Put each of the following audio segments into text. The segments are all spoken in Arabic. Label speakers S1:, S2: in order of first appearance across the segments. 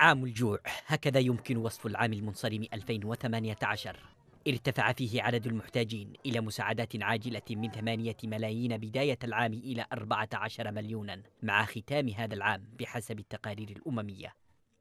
S1: عام الجوع هكذا يمكن وصف العام المنصرم 2018 ارتفع فيه عدد المحتاجين إلى مساعدات عاجلة من ثمانية ملايين بداية العام إلى 14 مليونا مع ختام هذا العام بحسب التقارير الأممية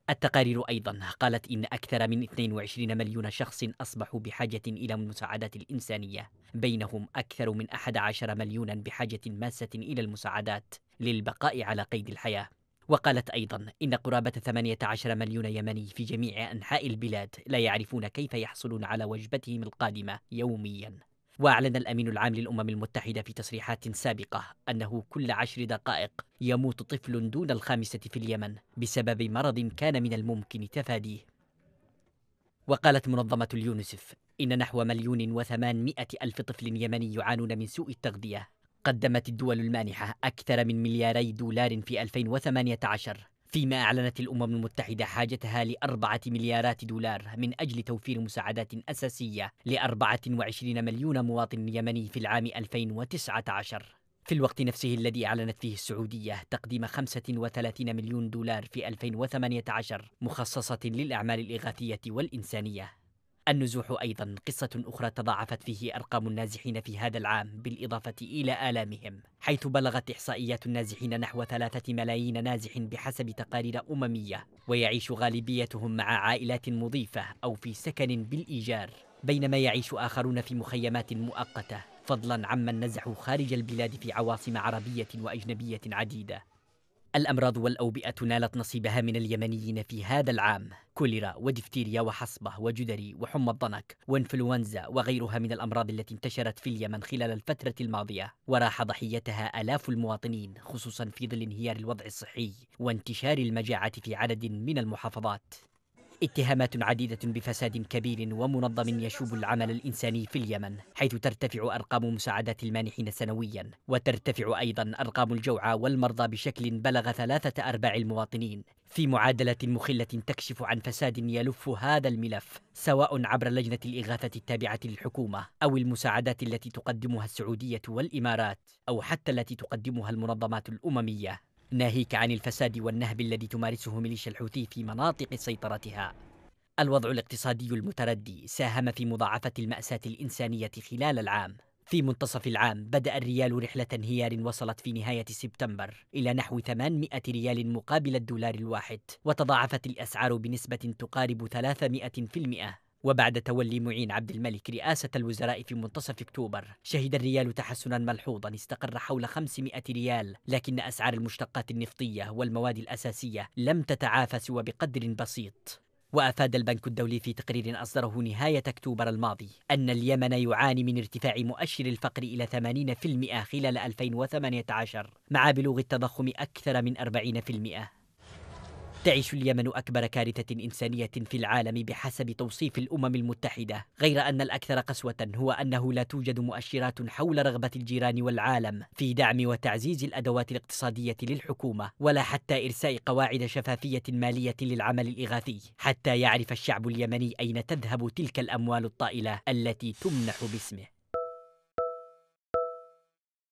S1: التقارير أيضا قالت إن أكثر من 22 مليون شخص أصبحوا بحاجة إلى المساعدات الإنسانية بينهم أكثر من 11 مليونا بحاجة ماسة إلى المساعدات للبقاء على قيد الحياة وقالت أيضا إن قرابة 18 مليون يمني في جميع أنحاء البلاد لا يعرفون كيف يحصلون على وجبتهم القادمة يوميا وأعلن الأمين العام للأمم المتحدة في تصريحات سابقة أنه كل عشر دقائق يموت طفل دون الخامسة في اليمن بسبب مرض كان من الممكن تفاديه وقالت منظمة اليونسف إن نحو مليون وثمانمائة ألف طفل يمني يعانون من سوء التغذية قدمت الدول المانحة أكثر من ملياري دولار في 2018 فيما أعلنت الأمم المتحدة حاجتها لأربعة مليارات دولار من أجل توفير مساعدات أساسية لأربعة وعشرين مليون مواطن يمني في العام 2019 في الوقت نفسه الذي أعلنت فيه السعودية تقديم 35 مليون دولار في 2018 مخصصة للأعمال الإغاثية والإنسانية النزوح أيضا قصة أخرى تضاعفت فيه أرقام النازحين في هذا العام بالإضافة إلى آلامهم حيث بلغت إحصائيات النازحين نحو ثلاثة ملايين نازح بحسب تقارير أممية ويعيش غالبيتهم مع عائلات مضيفة أو في سكن بالإيجار بينما يعيش آخرون في مخيمات مؤقتة فضلا عمن نزحوا خارج البلاد في عواصم عربية وأجنبية عديدة الأمراض والأوبئة نالت نصيبها من اليمنيين في هذا العام كوليرا ودفتيريا وحصبة وجدري وحمى الضنك وانفلونزا وغيرها من الأمراض التي انتشرت في اليمن خلال الفترة الماضية وراح ضحيتها آلاف المواطنين خصوصا في ظل انهيار الوضع الصحي وانتشار المجاعة في عدد من المحافظات اتهامات عديدة بفساد كبير ومنظم يشوب العمل الإنساني في اليمن حيث ترتفع أرقام مساعدات المانحين سنويا وترتفع أيضا أرقام الجوعى والمرضى بشكل بلغ ثلاثة أرباع المواطنين في معادلة مخلة تكشف عن فساد يلف هذا الملف سواء عبر لجنة الإغاثة التابعة للحكومة أو المساعدات التي تقدمها السعودية والإمارات أو حتى التي تقدمها المنظمات الأممية ناهيك عن الفساد والنهب الذي تمارسه ميليشيا الحوثي في مناطق سيطرتها الوضع الاقتصادي المتردي ساهم في مضاعفة المأساة الإنسانية خلال العام في منتصف العام بدأ الريال رحلة انهيار وصلت في نهاية سبتمبر إلى نحو 800 ريال مقابل الدولار الواحد وتضاعفت الأسعار بنسبة تقارب 300% وبعد تولي معين عبد الملك رئاسة الوزراء في منتصف أكتوبر شهد الريال تحسنا ملحوظا استقر حول 500 ريال لكن أسعار المشتقات النفطية والمواد الأساسية لم تتعافى سوى بقدر بسيط وأفاد البنك الدولي في تقرير أصدره نهاية أكتوبر الماضي أن اليمن يعاني من ارتفاع مؤشر الفقر إلى 80% خلال 2018 مع بلوغ التضخم أكثر من 40% تعيش اليمن أكبر كارثة إنسانية في العالم بحسب توصيف الأمم المتحدة غير أن الأكثر قسوة هو أنه لا توجد مؤشرات حول رغبة الجيران والعالم في دعم وتعزيز الأدوات الاقتصادية للحكومة ولا حتى إرساء قواعد شفافية مالية للعمل الإغاثي حتى يعرف الشعب اليمني أين تذهب تلك الأموال الطائلة التي تمنح باسمه